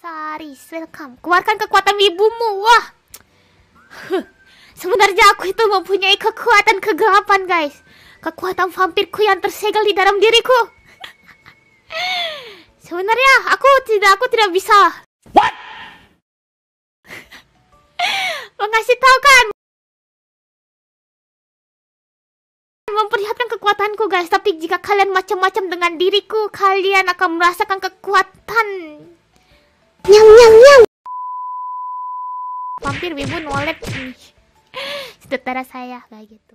Saris, welcome. Keluarkan kekuatan ibumu. Wah. Sebenarnya aku itu mempunyai kekuatan kegelapan, guys. Kekuatan vampirku yang tersegel di dalam diriku. Sebenarnya aku tidak aku tidak bisa. What? Mengasih tahu kan? Memperlihatkan kekuatanku guys, tapi jika kalian macam-macam dengan diriku, kalian akan merasakan kekuatan Vampir Wibu nolep nih. Setara saya kayak gitu.